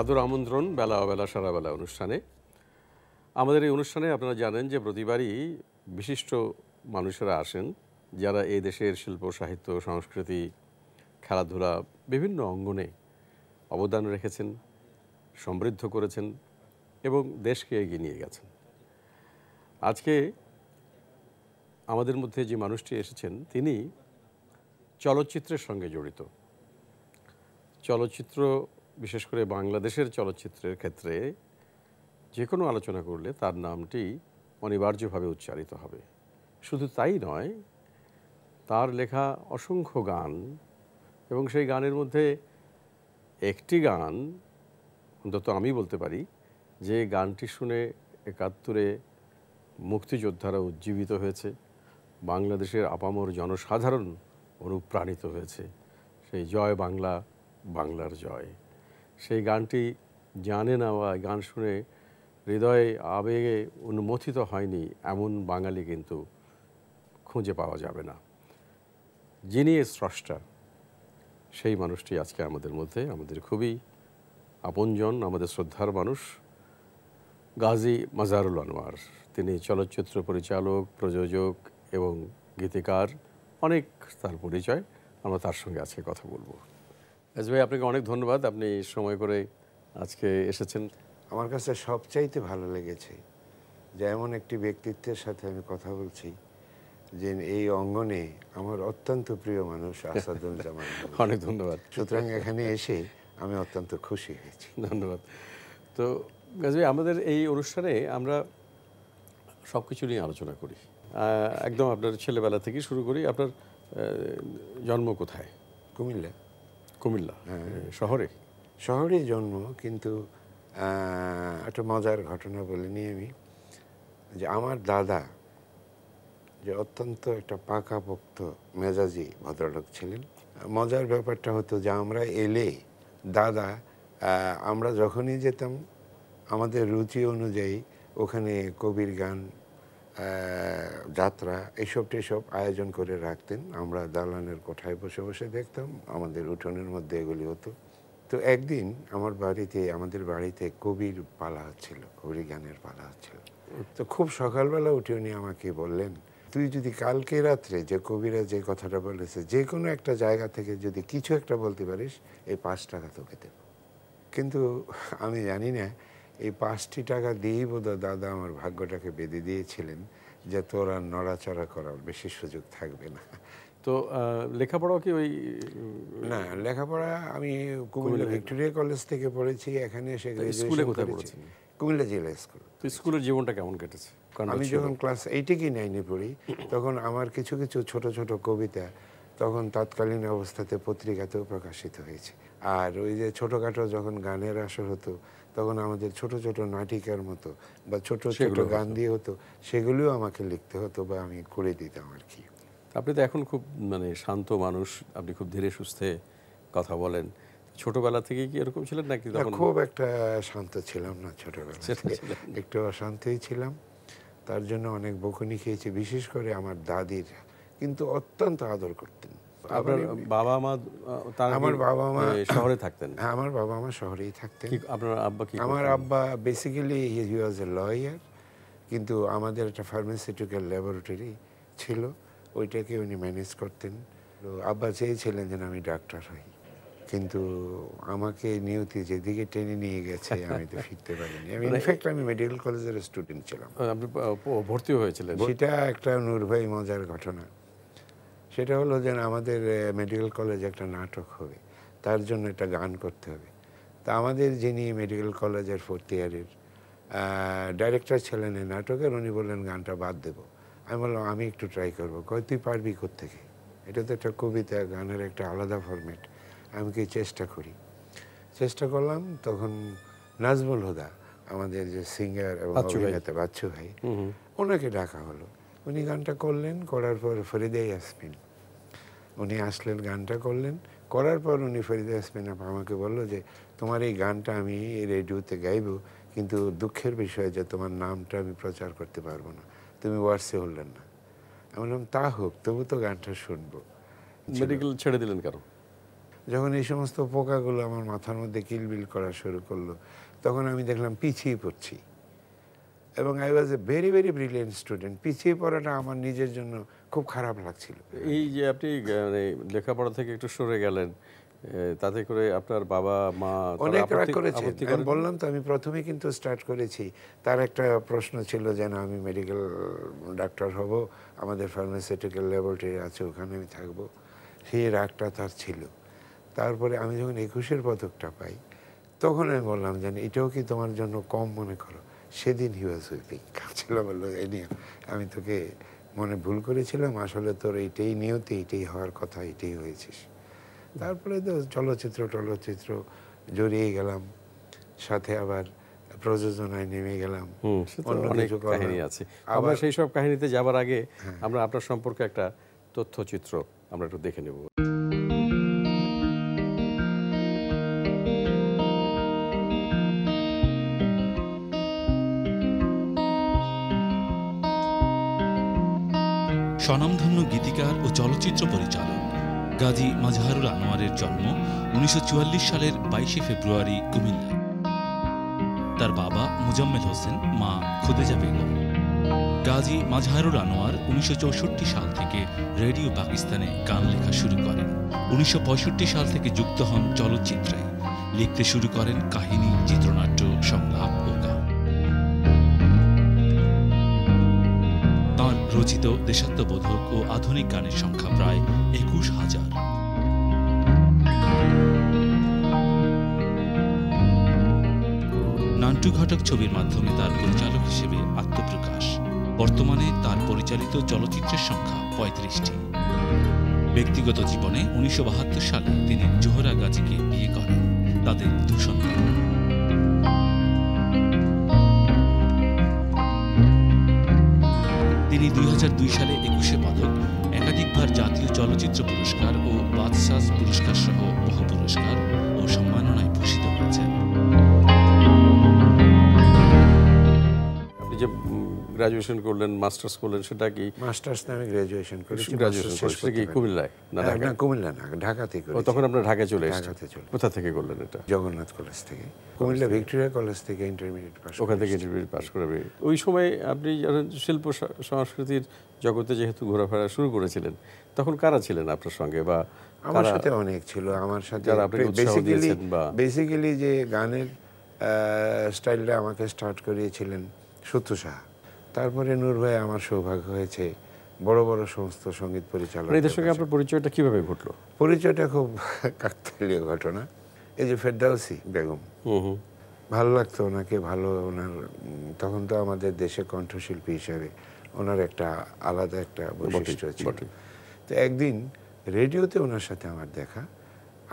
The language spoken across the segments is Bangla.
সাদর আমন্ত্রণ বেলা অবেলা সারাবেলা অনুষ্ঠানে আমাদের এই অনুষ্ঠানে আপনারা জানেন যে প্রতিবারই বিশিষ্ট মানুষেরা আসেন যারা এই দেশের শিল্প সাহিত্য সংস্কৃতি খেলাধুলা বিভিন্ন অঙ্গনে অবদান রেখেছেন সমৃদ্ধ করেছেন এবং দেশকে এগিয়ে নিয়ে গেছেন আজকে আমাদের মধ্যে যে মানুষটি এসেছেন তিনি চলচ্চিত্রের সঙ্গে জড়িত চলচ্চিত্র বিশেষ করে বাংলাদেশের চলচ্চিত্রের ক্ষেত্রে যে কোনো আলোচনা করলে তার নামটি অনিবার্যভাবে উচ্চারিত হবে শুধু তাই নয় তার লেখা অসংখ্য গান এবং সেই গানের মধ্যে একটি গান অন্তত আমি বলতে পারি যে গানটি শুনে একাত্তরে মুক্তিযোদ্ধারা উজ্জীবিত হয়েছে বাংলাদেশের আপামর জনসাধারণ অনুপ্রাণিত হয়েছে সেই জয় বাংলা বাংলার জয় সেই গানটি জানে না বা গান শুনে হৃদয়ে আবেগে অনুমোথিত হয়নি এমন বাঙালি কিন্তু খুঁজে পাওয়া যাবে না যিনি এর স্রষ্টা সেই মানুষটি আজকে আমাদের মধ্যে আমাদের খুবই আপনজন আমাদের শ্রদ্ধার মানুষ গাজী মাজারুল আনোয়ার তিনি চলচ্চিত্র পরিচালক প্রযোজক এবং গীতিকার অনেক তার পরিচয় আমরা তার সঙ্গে আজকে কথা বলবো এস ভাই আপনাকে অনেক ধন্যবাদ আপনি সময় করে আজকে এসেছেন আমার কাছে সবচাইতে ভালো লেগেছে যে এমন একটি ব্যক্তিত্বের সাথে আমি কথা বলছি যে এই অঙ্গনে আমার অত্যন্ত প্রিয় মানুষ আসাদুজ্জামান অনেক ধন্যবাদ সুতরাং এখানে এসে আমি অত্যন্ত খুশি হয়েছি ধন্যবাদ তো গাজী আমাদের এই অনুষ্ঠানে আমরা সব কিছু নিয়ে আলোচনা করি একদম আপনার ছেলেবেলা থেকে শুরু করি আপনার জন্ম কোথায় কুমিল্লা কুমিল্লা হ্যাঁ। শহরে শহরে জন্ম কিন্তু একটা মজার ঘটনা বলে নিই আমি যে আমার দাদা যে অত্যন্ত একটা পাকাপোক্ত মেজাজি ভদ্রলোক ছিলেন মজার ব্যাপারটা হতো যে আমরা এলে দাদা আমরা যখনই যেতাম আমাদের রুচি অনুযায়ী ওখানে কবির গান যাত্রা এসব টেসব আয়োজন করে রাখতেন আমরা দালানের কোঠায় বসে বসে দেখতাম আমাদের উঠোনের মধ্যে এগুলি হতো তো একদিন আমার বাড়িতে আমাদের বাড়িতে কবির পালা ছিল কবির গানের পালা ছিল তো খুব সকালবেলা উঠে উনি আমাকে বললেন তুই যদি কালকে রাত্রে যে কবিরা যে কথাটা বলেছে যে কোনো একটা জায়গা থেকে যদি কিছু একটা বলতে পারিস এই পাঁচ টাকা তোকে দেব কিন্তু আমি জানি না এই পাঁচটি টাকা দিয়েই বোধহয় দাদা আমার ভাগ্যটাকে বেঁধে দিয়েছিলেন যে তোর আর নড়াচড়া করার বেশি সুযোগ থাকবে না তো লেখাপড়াও কি ওই না লেখাপড়া আমি কুমিল্লা ভিক্টোরিয়া কলেজ থেকে পড়েছি এখানে এসে স্কুলে কোথায় পড়েছি কুমিল্লা জেলা স্কুল তো স্কুলের জীবনটা কেমন কেটেছে আমি যখন ক্লাস এইটে কি নাইনে পড়ি তখন আমার কিছু কিছু ছোট ছোট কবিতা তখন তৎকালীন অবস্থাতে পত্রিকাতেও প্রকাশিত হয়েছে আর ওই যে ছোটোখাটো যখন গানের আসর হতো তখন আমাদের ছোট ছোট নাটিকার মতো বা ছোট ছোট গান দিয়ে হতো সেগুলিও আমাকে লিখতে হতো বা আমি করে দিতাম আর কি আপনি তো এখন খুব মানে শান্ত মানুষ আপনি খুব ধীরে সুস্থে কথা বলেন ছোটবেলা থেকে কি এরকম ছিলেন নাকি খুব একটা শান্ত ছিলাম না ছোটবেলা একটু অশান্তই ছিলাম তার জন্য অনেক বকুনি খেয়েছি বিশেষ করে আমার দাদির কিন্তু অত্যন্ত আদর করতেন আপনার বাবা মা তার আমার বাবা মা শহরে থাকতেন হ্যাঁ আমার বাবা মা শহরেই থাকতেন আপনার আব্বা কি আমার আব্বা basically he was a lawyer কিন্তু আমাদের একটা ফার্মাসিউটিক্যাল ল্যাবরেটরি ছিল ওইটাকে উনি ম্যানেজ করতেন আব্বা চেয়েছিলেন যেন আমি ডাক্তার হই কিন্তু আমাকে নিয়তি যেদিকে টেনে নিয়ে গেছে আমি তো ফিরতে পারিনি আমি ইনফ্যাক্ট মানে আমি মেডিকেল কলেজের স্টুডেন্ট ছিলাম আপনি ভর্তি হয়েছিলেন সেটা একটা নূরভাই মজার ঘটনা সেটা হলো যে আমাদের মেডিকেল কলেজ একটা নাটক হবে তার জন্য একটা গান করতে হবে তা আমাদের যিনি মেডিকেল কলেজের ফোর্থ ইয়ারের ডাইরেক্টর ছিলেন এই নাটকের উনি বললেন গানটা বাদ দেব আমি বললাম আমি একটু ট্রাই করব কয় তুই পারবি কোথেকে এটা তো একটা কবিতা গানের একটা আলাদা ফরম্যাট আমি কি চেষ্টা করি চেষ্টা করলাম তখন নাজমুল হুদা আমাদের যে সিঙ্গার এবং অভিনেতা বাচ্চু ভাই ওনাকে ডাকা হলো উনি গানটা করলেন করার পর ফরিদে ইয়াসমিন উনি আসলেন গানটা করলেন করার পর উনি ফরিদা আসবেন আপা আমাকে বললো যে তোমার এই গানটা আমি রেডিওতে গাইব কিন্তু দুঃখের বিষয় যে তোমার নামটা আমি প্রচার করতে পারবো না তুমি ওয়ার্সে হলেন না আমি বললাম তা হোক তবু তো গানটা শুনবো মেডিকেল ছেড়ে দিলেন কেন যখন এই সমস্ত পোকাগুলো আমার মাথার মধ্যে কিলবিল করা শুরু করলো তখন আমি দেখলাম পিছিয়ে পড়ছি এবং I was a very very brilliant student পিছিয়ে পড়াটা আমার নিজের জন্য খুব খারাপ লাগছিল এই যে আপনি মানে লেখাপড়া থেকে একটু সরে গেলেন তাতে করে আপনার বাবা মা অনেক রাগ করেছে আমি বললাম তো আমি প্রথমে কিন্তু স্টার্ট করেছি তার একটা প্রশ্ন ছিল যেন আমি মেডিকেল ডাক্তার হব আমাদের ফার্মাসিউটিক্যাল ল্যাবরেটরি আছে ওখানে আমি থাকব সেই রাগটা তার ছিল তারপরে আমি যখন একুশের পদকটা পাই তখন আমি বললাম যেন এটাও কি তোমার জন্য কম মনে করো সেদিন হি ওয়াজ উইপিং ছিল বললো এ নিয়ে আমি তোকে মনে ভুল করেছিলাম আসলে তোর এটাই নিয়তি এটাই হওয়ার কথা এটাই হয়েছিস তারপরে তো চলচ্চিত্র টলচ্চিত্র জড়িয়ে গেলাম সাথে আবার প্রযোজনায় নেমে গেলাম অন্য কাহিনী আছে আবার সেই সব কাহিনীতে যাবার আগে হ্যাঁ। আমরা আপনার সম্পর্কে একটা তথ্যচিত্র আমরা একটু দেখে নেব স্বনামধন্য গীতিকার ও চলচ্চিত্র পরিচালক গাজী মাজহারুল আনোয়ারের জন্ম উনিশশো সালের বাইশে ফেব্রুয়ারি কুমিল্লা তার বাবা মুজাম্মেল হোসেন মা খুদেজা বেগম গাজী মাজহারুল আনোয়ার উনিশশো সাল থেকে রেডিও পাকিস্তানে গান লেখা শুরু করেন উনিশশো সাল থেকে যুক্ত হন চলচ্চিত্রে লিখতে শুরু করেন কাহিনী চিত্রনাট্য সংলাপ ও গান রচিত দেশাত্মবোধক ও আধুনিক গানের সংখ্যা প্রায় একুশ হাজার নান্টু ঘটক ছবির মাধ্যমে তার পরিচালক হিসেবে আত্মপ্রকাশ বর্তমানে তার পরিচালিত চলচ্চিত্রের সংখ্যা পঁয়ত্রিশটি ব্যক্তিগত জীবনে উনিশশো সালে তিনি জোহরা গাজীকে বিয়ে করেন তাদের দু সন্তান তিনি দুই সালে একুশে পদক একাধিকবার জাতীয় চলচ্চিত্র পুরস্কার ও বাদশাস পুরস্কার সহ বহু গ্রাজুয়েশন করলেন মাস্টার্স করলেন সেটা কি মাস্টার্স আমি গ্রাজুয়েশন করেছি গ্রাজুয়েশন সেটা কি কুমিল্লায় না হ্যাঁ, না কুমিল্লা না ঢাকাতে করেছি তখন আপনার ঢাকায় চলে ঢাকাতে চলে কোথা থেকে করলেন এটা জগন্নাথ কলেজ থেকে কুমিল্লা ভিক্টোরিয়া কলেজ থেকে ইন্টারমিডিয়েট পাস ওখান থেকে ইন্টারমিডিয়েট পাস করে ওই সময় আপনি শিল্প সংস্কৃতির জগতে যেহেতু ঘোরাফেরা শুরু করেছিলেন তখন কারা ছিলেন আপনার সঙ্গে বা আমার সাথে অনেক ছিল আমার সাথে যারা বেসিক্যালি বেসিক্যালি যে গানের স্টাইলটা আমাকে স্টার্ট করিয়েছিলেন সত্য সাহা তারপরে নূর ভাই আমার সৌভাগ্য হয়েছে বড় বড় সমস্ত সঙ্গীত পরিচালক মানে এদের সঙ্গে আপনার পরিচয়টা কিভাবে ঘটলো পরিচয়টা খুব কাকতালীয় ঘটনা এই যে ফেরদাউসি বেগম ভালো লাগতো ওনাকে ভালো ওনার তখন তো আমাদের দেশে কণ্ঠশিল্পী হিসাবে ওনার একটা আলাদা একটা বৈশিষ্ট্য ছিল তো একদিন রেডিওতে ওনার সাথে আমার দেখা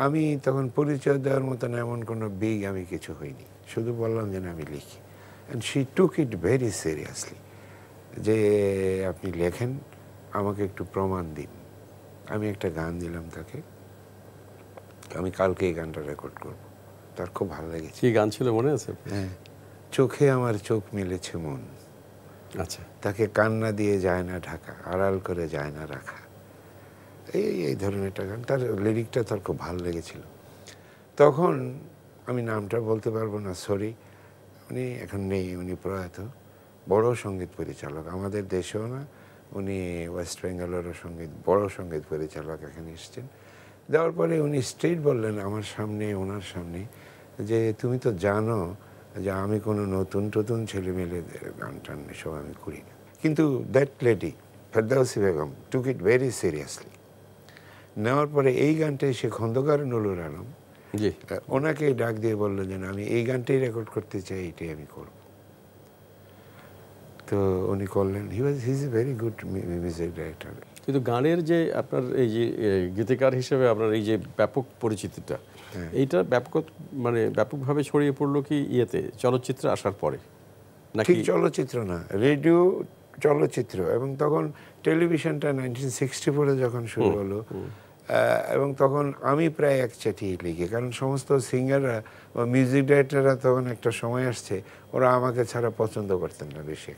আমি তখন পরিচয় দেওয়ার মতন এমন কোনো বিগ আমি কিছু হইনি শুধু বললাম যেন আমি লিখি and she took it very seriously যে আপনি লেখেন আমাকে একটু প্রমাণ দিন আমি একটা গান দিলাম তাকে আমি কালকে এই গানটা রেকর্ড করব তার খুব ভালো লেগেছে কি গান ছিল মনে আছে হ্যাঁ চোখে আমার চোখ মিলেছে মন আচ্ছা তাকে কান্না দিয়ে যায় না ঢাকা আড়াল করে যায় না রাখা এই এই ধরনের একটা গান তার লিরিকটা তার খুব ভালো লেগেছিল তখন আমি নামটা বলতে পারবো না সরি উনি এখন নেই উনি প্রয়াত বড় সঙ্গীত পরিচালক আমাদের দেশেও না উনি ওয়েস্ট বেঙ্গালোরও সঙ্গীত বড় সঙ্গীত পরিচালক এখানে এসছেন দেওয়ার পরে উনি স্ট্রেট বললেন আমার সামনে ওনার সামনে যে তুমি তো জানো যে আমি কোনো নতুন টতুন ছেলেমেয়েদের গান টান এসব আমি করি না কিন্তু that lady Ferdousi Begum took it very seriously নেওয়ার পরে এই গানটাই সে খন্দকার নুরুল আলম ওনাকে ডাক দিয়ে বললো যে আমি এই গানটাই রেকর্ড করতে চাই এটাই আমি করব তো উনি করলেন he was is a very good music director কিন্তু গানের যে আপনার এই যে গীতিকার হিসেবে আপনার এই যে ব্যাপক পরিচিতিটা হ্যাঁ। এইটা ব্যাপক মানে ব্যাপকভাবে ছড়িয়ে পড়লো কি ইয়েতে চলচ্চিত্রে আসার পরে নাকি চলচ্চিত্র না রেডিও চলচ্চিত্র এবং তখন টেলিভিশনটা নাইনটিন সিক্সটি ফোরে যখন শুরু হলো এবং তখন আমি প্রায় এক চাটি লিখি কারণ সমস্ত সিঙ্গাররা বা মিউজিক ডাইরেক্টররা তখন একটা সময় আসছে ওরা আমাকে ছাড়া পছন্দ করতেন না বেশি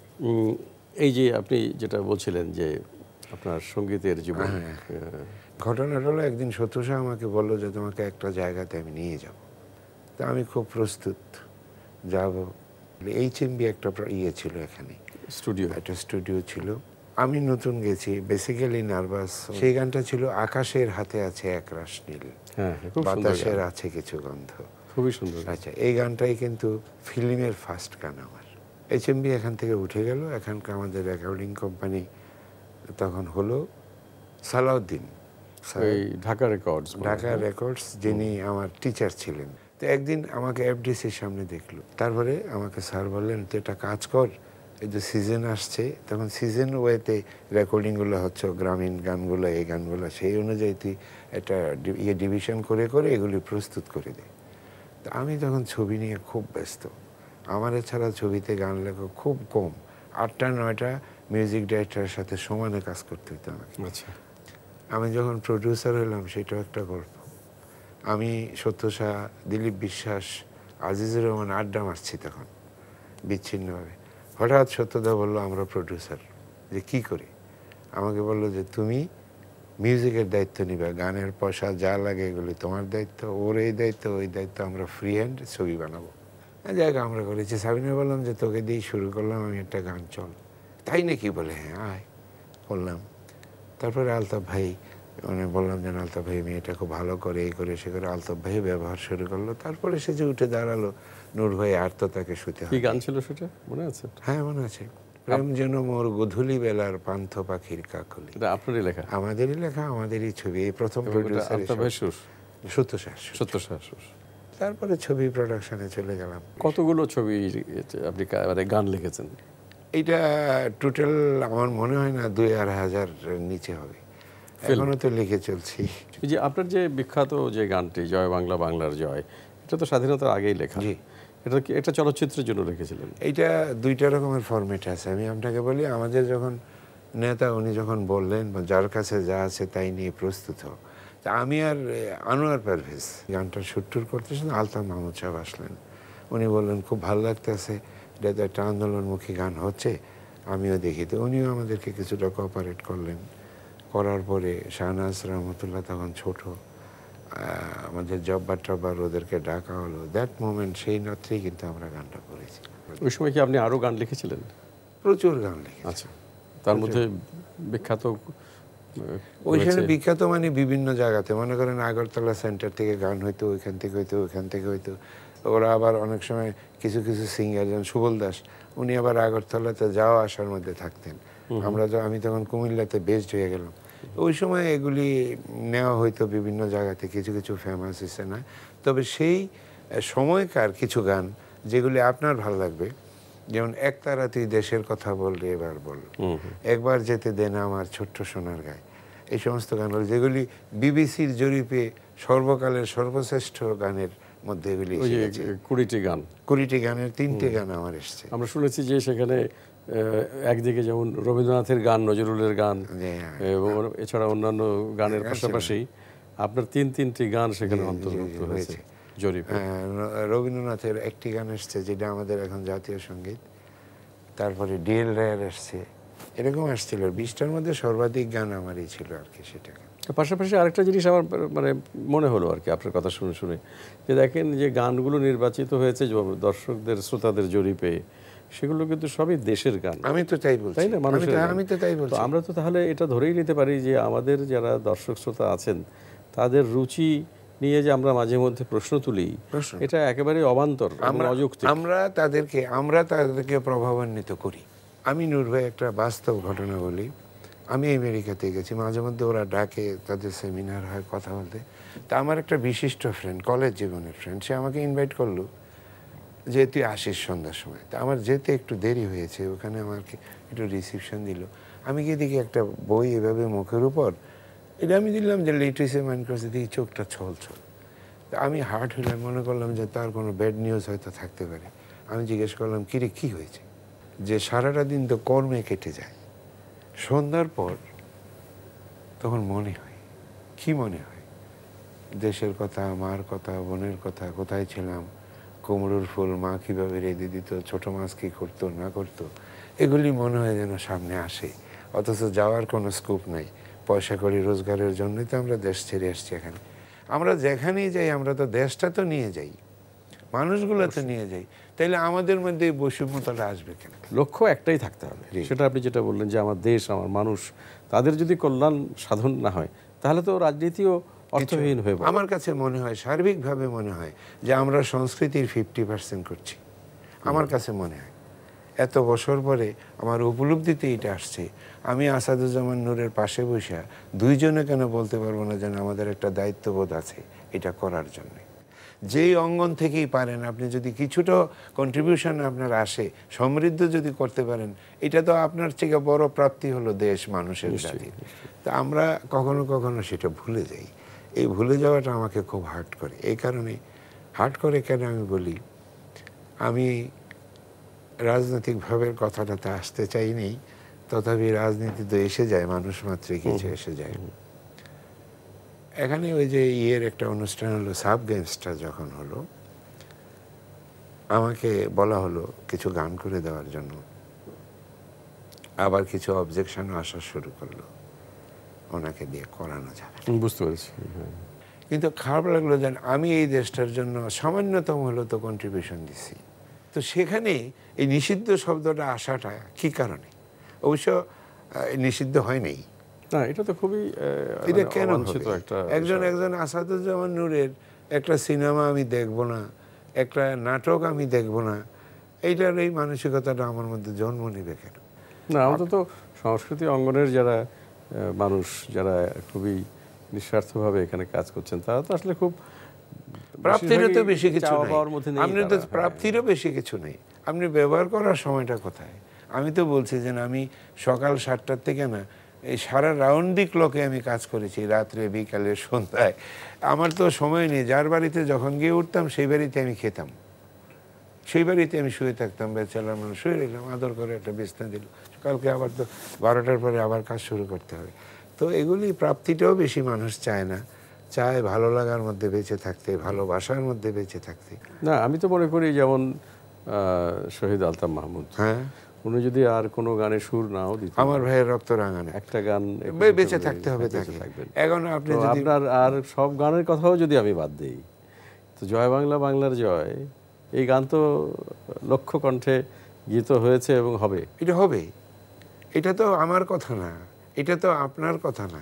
এই যে আপনি যেটা বলছিলেন যে আপনার সঙ্গীতের জীবন হ্যাঁ। ঘটনাটা হলো একদিন শত্রুষা আমাকে বললো যে তোমাকে একটা জায়গাতে আমি নিয়ে যাব তা আমি খুব প্রস্তুত যাব এইচ এম বি একটা ইয়ে ছিল এখানে স্টুডিও একটা স্টুডিও ছিল আমি নতুন গেছি বেসিক্যালি নার্ভাস সেই গানটা ছিল আকাশের হাতে আছে এক রাস নীল হ্যাঁ, হ্যাঁ, বাতাসের আছে কিছু গন্ধ খুবই সুন্দর আচ্ছা এই গানটাই কিন্তু ফিল্মের ফার্স্ট গান আমার এইচ এমবি এখান থেকে উঠে গেল এখানকার আমাদের রেকর্ডিং কোম্পানি তখন হলো সালাউদ্দিন ঢাকা রেকর্ডস ঢাকা রেকর্ডস হ্যাঁ। যিনি আমার টিচার ছিলেন তো একদিন আমাকে এফডিসির সামনে দেখলো তারপরে আমাকে স্যার বললেন তো এটা কাজ কর এই যে সিজন আসছে তখন সিজন ওয়েতে রেকর্ডিংগুলো হচ্ছে গ্রামীণ গানগুলো এই গানগুলো সেই অনুযায়ী তুই একটা ইয়ে ডিভিশন করে করে এগুলি প্রস্তুত করে দে তো আমি তখন ছবি নিয়ে খুব ব্যস্ত আমার ছাড়া ছবিতে গান লেখা খুব কম আটটা নয়টা মিউজিক ডাইরেক্টরের সাথে সমানে কাজ করতে হতো আমাকে আচ্ছা। আমি যখন প্রডিউসার হলাম সেটাও একটা গল্প আমি সত্য শাহ দিলীপ বিশ্বাস আজিজুর রহমান আড্ডা মারছি তখন বিচ্ছিন্নভাবে হঠাৎ সত্যদা বলল আমরা প্রডিউসার যে কি করি আমাকে বলল যে তুমি মিউজিকের দায়িত্ব নিবে গানের পয়সা যা লাগে এগুলি তোমার দায়িত্ব ওর এই দায়িত্ব ওই দায়িত্ব আমরা ফ্রি হ্যান্ড ছবি বানাবো হ্যাঁ, যাই আমরা করেছি সাবিনা বললাম যে তোকে দিয়ে শুরু করলাম আমি একটা গান চল তাই নাকি বলে হ্যাঁ আয় করলাম তারপরে আলতাফ ভাই উনি বললাম যেন আলতাফ ভাই মেয়েটা খুব ভালো করে এই করে সে করে আলতাফ ভাই ব্যবহার শুরু করলো তারপরে সে যে উঠে দাঁড়ালো নূর ভাই আর তো তাকে শুতে কি গান ছিল সেটা মনে আছে হ্যাঁ মনে আছে প্রেম যেন মোর গধুলি বেলার পান্থ পাখির কাকলি আপনারই লেখা আমাদেরই লেখা আমাদেরই ছবি এই প্রথম প্রডিউসার সত্য শ্বাস সত্য শ্বাস তারপরে ছবি প্রোডাকশনে চলে গেলাম কতগুলো ছবি আপনি মানে গান লিখেছেন এটা টোটাল আমার মনে হয় না দুই আড়াই হাজার নিচে হবে এখনো তো লিখে চলছি যে আপনার যে বিখ্যাত যে গানটি জয় বাংলা বাংলার জয় এটা তো স্বাধীনতার আগেই লেখা এটা কি এটা চলচ্চিত্রের জন্য লিখেছিলেন এইটা দুইটা রকমের ফরম্যাট আছে আমি আপনাকে বলি আমাদের যখন নেতা উনি যখন বললেন যার কাছে যা আছে তাই নিয়ে প্রস্তুত হোক তা আমি আর আনোয়ার পারভেজ গানটা শুট্টুর করতে শুনে আলতা মাহমুদ সাহেব আসলেন উনি বললেন খুব ভালো লাগতেছে এটা তো একটা আন্দোলনমুখী গান হচ্ছে আমিও দেখি তো উনিও আমাদেরকে কিছুটা কোঅপারেট করলেন করার পরে শাহনাজ রহমতুল্লাহ তখন ছোট আমাদের জব্বার টব্বার ওদেরকে ডাকা হলো দ্যাট মোমেন্ট সেই রাত্রেই কিন্তু আমরা গানটা করেছি ওই সময় কি আপনি আরও গান লিখেছিলেন প্রচুর গান লিখে আচ্ছা তার মধ্যে বিখ্যাত ওইখানে বিখ্যাত মানে বিভিন্ন জায়গাতে মনে করেন আগরতলা সেন্টার থেকে গান হইতো ওইখান থেকে হইতো ওইখান থেকে হইতো ওরা আবার অনেক সময় কিছু কিছু সিঙ্গার যেমন সুবল দাস উনি আবার আগরতলাতে যাওয়া আসার মধ্যে থাকতেন আমরা আমি তখন কুমিল্লাতে বেস্ট হয়ে গেলাম ওই সময় এগুলি নেওয়া হয়তো বিভিন্ন জায়গাতে কিছু কিছু ফেমাস হয়েছে না তবে সেই সময়কার কিছু গান যেগুলি আপনার ভাল লাগবে যেমন একতারা তুই দেশের কথা বললে এবার বল একবার যেতে দেন আমার ছোট্ট সোনার গায়ে এই সমস্ত গান যেগুলি বিবিসির জরিপে সর্বকালের সর্বশ্রেষ্ঠ গানের মধ্যে এগুলি কুড়িটি গান কুড়িটি গানের তিনটে গান আমার এসছে আমরা শুনেছি যে সেখানে একদিকে যেমন রবীন্দ্রনাথের গান নজরুলের গান হ্যাঁ। এবং এছাড়া অন্যান্য গানের হ্যাঁ, পাশাপাশি আপনার তিন তিনটি গান সেখানে অন্তর্ভুক্ত হয়েছে জরিপ রবীন্দ্রনাথের একটি গান এসছে যেটা আমাদের এখন জাতীয় সঙ্গীত তারপরে ডিএল রায়ের এসছে এরকম আসছিল বিশটার মধ্যে সর্বাধিক গান আমারই ছিল আর কি সেটা পাশাপাশি আরেকটা জিনিস আমার মানে মনে হলো আর কি আপনার কথা শুনে শুনে যে দেখেন যে গানগুলো নির্বাচিত হয়েছে দর্শকদের শ্রোতাদের জরিপে সেগুলো কিন্তু সবই দেশের গান আমি তো তাই বলছি তাই না মানুষের আমি তো তাই বলছি আমরা তো তাহলে এটা ধরেই নিতে পারি যে আমাদের যারা দর্শক শ্রোতা আছেন তাদের রুচি নিয়ে যে আমরা মাঝে মধ্যে প্রশ্ন তুলি এটা একেবারে অবান্তর আমরা আমরা তাদেরকে আমরা তাদেরকে প্রভাবান্বিত করি আমি নূর একটা বাস্তব ঘটনা বলি আমি আমেরিকাতে গেছি মাঝে মধ্যে ওরা ডাকে তাদের সেমিনার হয় কথা বলতে তা আমার একটা বিশিষ্ট ফ্রেন্ড কলেজ জীবনের ফ্রেন্ড সে আমাকে ইনভাইট করলো যে তুই আসিস সন্ধ্যার সময় তা আমার যেতে একটু দেরি হয়েছে ওখানে আমাকে একটু রিসিপশন দিল আমি গিয়ে দেখি একটা বই এভাবে মুখের উপর এটা আমি দিলাম যে লিটারেচার ম্যান করছে দেখি চোখটা ছল ছল আমি হার্ট হলে মনে করলাম যে তার কোনো ব্যাড নিউজ হয়তো থাকতে পারে আমি জিজ্ঞেস করলাম কিরে কি হয়েছে যে সারাটা দিন তো কর্মে কেটে যায় সন্ধ্যার পর তখন মনে হয় কি মনে হয় দেশের কথা মার কথা বোনের কথা কোথায় ছিলাম কুমড়োর ফুল মা কীভাবে রেঁধে দিত ছোটো মাছ কী করতো না করতো এগুলি মনে হয় যেন সামনে আসে অথচ যাওয়ার কোনো স্কোপ নাই পয়সা করি রোজগারের জন্যই তো আমরা দেশ ছেড়ে আসছি এখানে আমরা যেখানেই যাই আমরা তো দেশটা তো নিয়ে যাই মানুষগুলো তো নিয়ে যাই তাইলে আমাদের মধ্যে এই বৈষম্যতাটা আসবে কেন লক্ষ্য একটাই থাকতে হবে সেটা আপনি যেটা বললেন যে আমার দেশ আমার মানুষ তাদের যদি কল্যাণ সাধন না হয় তাহলে তো রাজনীতিও অর্থহীন হয়ে আমার কাছে মনে হয় সার্বিকভাবে মনে হয় যে আমরা সংস্কৃতির ফিফটি পার্সেন্ট করছি আমার কাছে মনে হয় এত বছর পরে আমার উপলব্ধিতে এটা আসছে আমি আসাদুজ্জামান নূরের পাশে বসে দুইজনে কেন বলতে পারবো না যেন আমাদের একটা দায়িত্ববোধ আছে এটা করার জন্যে যেই অঙ্গন থেকেই পারেন আপনি যদি কিছুটা কন্ট্রিবিউশন আপনার আসে সমৃদ্ধ যদি করতে পারেন এটা তো আপনার থেকে বড় প্রাপ্তি হলো দেশ মানুষের জাতির তা আমরা কখনো কখনো সেটা ভুলে যাই এই ভুলে যাওয়াটা আমাকে খুব হার্ট করে এই কারণে হার্ট করে কেন আমি বলি আমি রাজনৈতিকভাবে কথাটাতে আসতে চাইনি তথাপি রাজনীতি তো এসে যায় মানুষ মাত্রে কিছু এসে যায় এখানে ওই যে ইয়ের একটা অনুষ্ঠান হলো সাব গেমসটা যখন হলো আমাকে বলা হলো কিছু গান করে দেওয়ার জন্য আবার কিছু অবজেকশনও আসা শুরু করলো ওনাকে দিয়ে করানো যাবে বুঝতে পেরেছি হ্যাঁ। কিন্তু খারাপ লাগলো যেন আমি এই দেশটার জন্য সামান্যতম হলো তো কন্ট্রিবিউশন দিছি তো সেখানে এই নিষিদ্ধ শব্দটা আসাটা কি কারণে অবশ্য নিষিদ্ধ হয় নাই না এটা তো খুবই এটা মানে কেন একজন একজন আসাদুজ্জামান নূরের একটা সিনেমা আমি দেখব না একটা নাটক আমি দেখব না এইটার এই মানসিকতাটা আমার মধ্যে জন্ম নেবে কেন না অন্তত সংস্কৃতি অঙ্গনের যারা মানুষ যারা খুবই নিঃস্বার্থভাবে এখানে কাজ করছেন তারা তো আসলে খুব প্রাপ্তিরও তো বেশি কিছু আপনি তো প্রাপ্তিরও বেশি কিছু নেই আপনি ব্যবহার করার সময়টা কোথায় আমি তো বলছি যে আমি সকাল সাতটার থেকে না এই সারা রাউন্ডি ক্লকে আমি কাজ করেছি রাত্রে বিকালে সন্ধ্যায় আমার তো সময় নেই যার বাড়িতে যখন গিয়ে উঠতাম সেই বাড়িতে আমি খেতাম সেই বাড়িতে আমি শুয়ে থাকতাম বেচালাম শুয়ে রেখলাম আদর করে একটা বিছনা দিল কালকে আবার তো বারোটার পরে আবার কাজ শুরু করতে হবে তো এগুলি প্রাপ্তিটাও বেশি মানুষ চায় না চায় ভালো লাগার মধ্যে বেঁচে থাকতে ভালোবাসার মধ্যে বেঁচে থাকতে না আমি তো মনে করি যেমন শহীদ আলতাফ মাহমুদ হ্যাঁ উনি যদি আর কোনো গানে সুর নাও দিতেন আমার ভাইয়ের রক্ত রাঙানো একটা গান বেঁচে থাকতে হবে তাকে এখন আপনি আপনার আর সব গানের কথাও যদি আমি বাদ দিই তো জয় বাংলা বাংলার জয় এই গান তো লক্ষ্য কণ্ঠে গীত হয়েছে এবং হবে এটা হবে এটা তো আমার কথা না এটা তো আপনার কথা না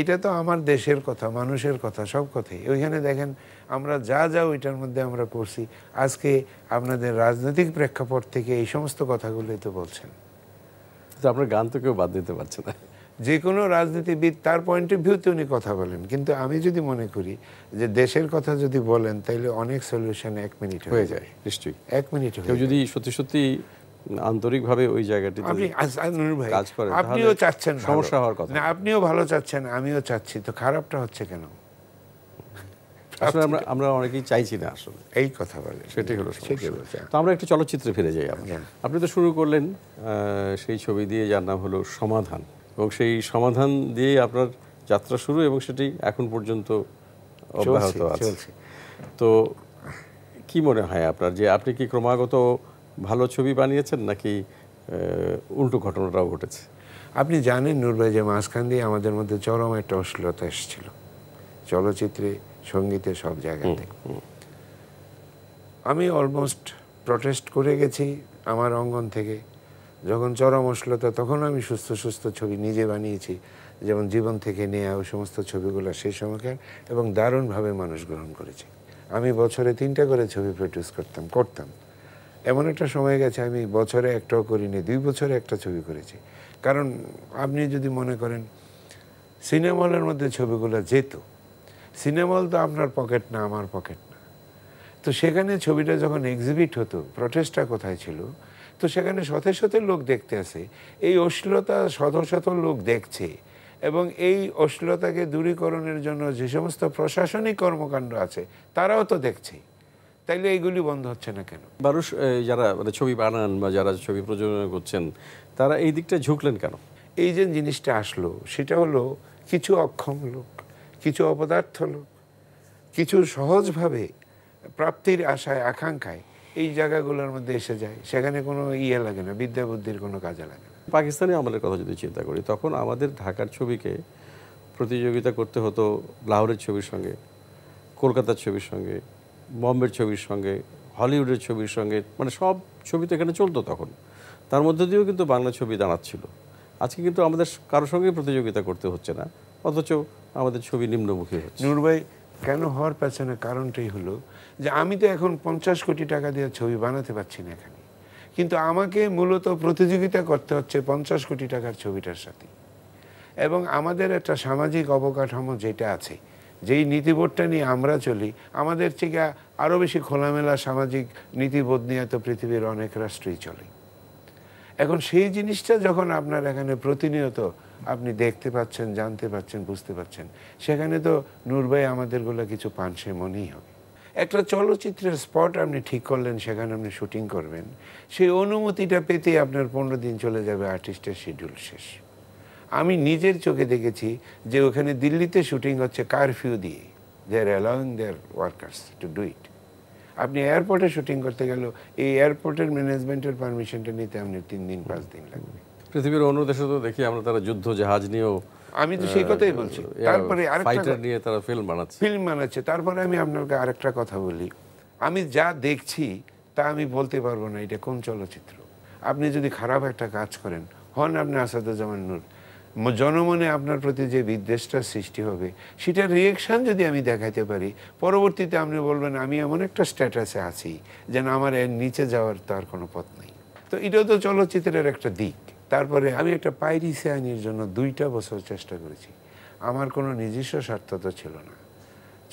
এটা তো আমার দেশের কথা মানুষের কথা সব কথাই ওইখানে দেখেন আমরা যা যা ওইটার মধ্যে আমরা পড়ছি আজকে আপনাদের রাজনৈতিক প্রেক্ষাপট থেকে এই সমস্ত কথাগুলোই তো বলছেন তো আপনার গান তো কেউ বাদ দিতে পারছে না যে কোনো রাজনীতিবিদ তার পয়েন্ট অফ ভিউতে উনি কথা বলেন কিন্তু আমি যদি মনে করি যে দেশের কথা যদি বলেন তাহলে অনেক সলিউশন এক মিনিট হয়ে যায় নিশ্চয়ই এক মিনিট হয়ে যদি সত্যি সত্যি আন্তরিকভাবে ওই জায়গাটি আপনি কাজ করেন আপনিও চাচ্ছেন সমস্যা হওয়ার কথা আপনিও ভালো চাচ্ছেন আমিও চাচ্ছি তো খারাপটা হচ্ছে কেন আমরা আমরা অনেকেই চাইছি না আসলে এই কথা বলে সেটাই হলো তো আমরা একটু চলচ্চিত্রে ফিরে যাই আপনি তো শুরু করলেন সেই ছবি দিয়ে যার নাম হলো সমাধান এবং সেই সমাধান দিয়ে আপনার যাত্রা শুরু এবং সেটি এখন পর্যন্ত অব্যাহত আছে তো কি মনে হয় আপনার যে আপনি কি ক্রমাগত ভালো ছবি বানিয়েছেন নাকি উল্টো ঘটনাটাও ঘটেছে আপনি জানেন নূর যে মাঝখান দিয়ে আমাদের মধ্যে চরম একটা অশ্লীলতা এসেছিল চলচ্চিত্রে সঙ্গীতে সব জায়গাতে আমি অলমোস্ট প্রটেস্ট করে গেছি আমার অঙ্গন থেকে যখন চরম অশ্লীলতা তখন আমি সুস্থ সুস্থ ছবি নিজে বানিয়েছি যেমন জীবন থেকে নেওয়া ওই সমস্ত ছবিগুলো সেই সময়কার এবং দারুণভাবে মানুষ গ্রহণ করেছে আমি বছরে তিনটা করে ছবি প্রডিউস করতাম করতাম এমন একটা সময় গেছে আমি বছরে একটাও করিনি দুই বছরে একটা ছবি করেছি কারণ আপনি যদি মনে করেন সিনেমা হলের মধ্যে ছবিগুলো যেত সিনেমা হল তো আপনার পকেট না আমার পকেট না তো সেখানে ছবিটা যখন এক্সিবিট হতো প্রটেস্টটা কোথায় ছিল তো সেখানে সথে সথে লোক দেখতে আসে এই অশ্লীলতা শত শত লোক দেখছে এবং এই অশ্লীলতাকে দূরীকরণের জন্য যে সমস্ত প্রশাসনিক কর্মকাণ্ড আছে তারাও তো দেখছে তাইলে এইগুলি বন্ধ হচ্ছে না কেন মানুষ যারা মানে ছবি বানান বা যারা ছবি প্রযোজনা করছেন তারা এই দিকটা ঝুঁকলেন কেন এই যে জিনিসটা আসলো সেটা হলো কিছু অক্ষম লোক কিছু অপদার্থ লোক কিছু সহজভাবে প্রাপ্তির আশায় আকাঙ্ক্ষায় এই জায়গাগুলোর মধ্যে এসে যায় সেখানে কোনো ইয়ে লাগে না বিদ্যা বুদ্ধির কোনো কাজে লাগে না পাকিস্তানি আমলের কথা যদি চিন্তা করি তখন আমাদের ঢাকার ছবিকে প্রতিযোগিতা করতে হতো লাহোরের ছবির সঙ্গে কলকাতার ছবির সঙ্গে বম্বের ছবির সঙ্গে হলিউডের ছবির সঙ্গে মানে সব ছবি তো এখানে চলতো তখন তার মধ্য দিয়েও কিন্তু বাংলা ছবি দাঁড়াচ্ছিল আজকে কিন্তু আমাদের কারো সঙ্গেই প্রতিযোগিতা করতে হচ্ছে না অথচ আমাদের ছবি নিম্নমুখী হচ্ছে নুর ভাই কেন হওয়ার পেছনে কারণটাই হলো যে আমি তো এখন পঞ্চাশ কোটি টাকা দিয়ে ছবি বানাতে পারছি না এখানে কিন্তু আমাকে মূলত প্রতিযোগিতা করতে হচ্ছে পঞ্চাশ কোটি টাকার ছবিটার সাথে এবং আমাদের একটা সামাজিক অবকাঠামো যেটা আছে যেই নীতিবোধটা নিয়ে আমরা চলি আমাদের থেকে আরও বেশি খোলামেলা সামাজিক নীতিবোধ নিয়ে তো পৃথিবীর অনেক রাষ্ট্রই চলে এখন সেই জিনিসটা যখন আপনার এখানে প্রতিনিয়ত আপনি দেখতে পাচ্ছেন জানতে পাচ্ছেন বুঝতে পাচ্ছেন সেখানে তো নূরবাই আমাদেরগুলো কিছু পানসে মনেই হবে একটা চলচ্চিত্রের স্পট আপনি ঠিক করলেন সেখানে আপনি শুটিং করবেন সেই অনুমতিটা পেতে আপনার পনেরো দিন চলে যাবে আর্টিস্টের শিডিউল শেষ আমি নিজের চোখে দেখেছি যে ওখানে দিল্লিতে শুটিং হচ্ছে কারফিউ দিয়ে they are allowing their workers to do it আপনি এয়ারপোর্টে শুটিং করতে গেল এই এয়ারপোর্টের ম্যানেজমেন্টের পারমিশনটা নিতে আপনি তিন দিন পাঁচ দিন লাগবে পৃথিবীর অন্য দেশে তো দেখি আমরা তারা যুদ্ধ জাহাজ নিয়েও আমি তো সেই কথাই বলছি তারপরে আরেকটা নিয়ে তারা ফিল্ম বানাচ্ছে ফিল্ম বানাচ্ছে তারপরে আমি আপনাকে আরেকটা কথা বলি আমি যা দেখছি তা আমি বলতে পারবো না এটা কোন চলচ্চিত্র আপনি যদি খারাপ একটা কাজ করেন হন আপনি আসাদুজ্জামান নূর জনমনে আপনার প্রতি যে বিদ্বেষটা সৃষ্টি হবে সেটার রিয়েকশান যদি আমি দেখাতে পারি পরবর্তীতে আপনি বলবেন আমি এমন একটা স্ট্যাটাসে আছি যেন আমার এর নিচে যাওয়ার তার কোনো পথ নেই তো এটাও তো চলচ্চিত্রের একটা দিক তারপরে আমি একটা পাইরিসে আইনের জন্য দুইটা বছর চেষ্টা করেছি আমার কোনো নিজস্ব স্বার্থ তো ছিল না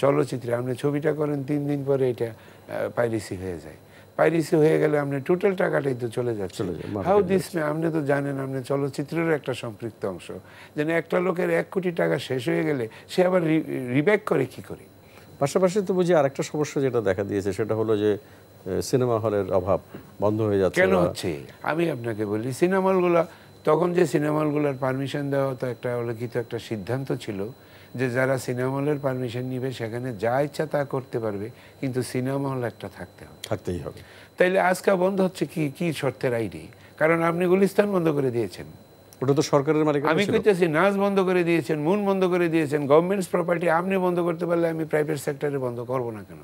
চলচ্চিত্রে আপনি ছবিটা করেন তিন দিন পরে এটা পাইরিসি হয়ে যায় পাইরেসি হয়ে গেলে আপনি টোটাল টাকাটাই তো চলে যাচ্ছে হাউ দিস মে আপনি তো জানেন আপনি চলচ্চিত্রের একটা সম্পৃক্ত অংশ যেন একটা লোকের এক কোটি টাকা শেষ হয়ে গেলে সে আবার রিব্যাক করে কি করে পাশাপাশি তো বুঝি আর একটা সমস্যা যেটা দেখা দিয়েছে সেটা হলো যে সিনেমা হলের অভাব বন্ধ হয়ে যাচ্ছে কেন হচ্ছে আমি আপনাকে বলি সিনেমা হলগুলো তখন যে সিনেমা হলগুলোর পারমিশন দেওয়া তো একটা অলিখিত একটা সিদ্ধান্ত ছিল যে যারা সিনেমা হলের পারমিশন নিবে সেখানে যা ইচ্ছা তা করতে পারবে কিন্তু সিনেমা হল একটা থাকতে হবে থাকতেই হবে তাইলে আজকে বন্ধ হচ্ছে কি কি শর্তের আইডি কারণ আপনি গুলিস্তান বন্ধ করে দিয়েছেন ওটা তো সরকারের মালিক আমি কইতেছি নাচ বন্ধ করে দিয়েছেন মুন বন্ধ করে দিয়েছেন গভর্নমেন্টস প্রপার্টি আপনি বন্ধ করতে পারলে আমি প্রাইভেট সেক্টরে বন্ধ করব না কেন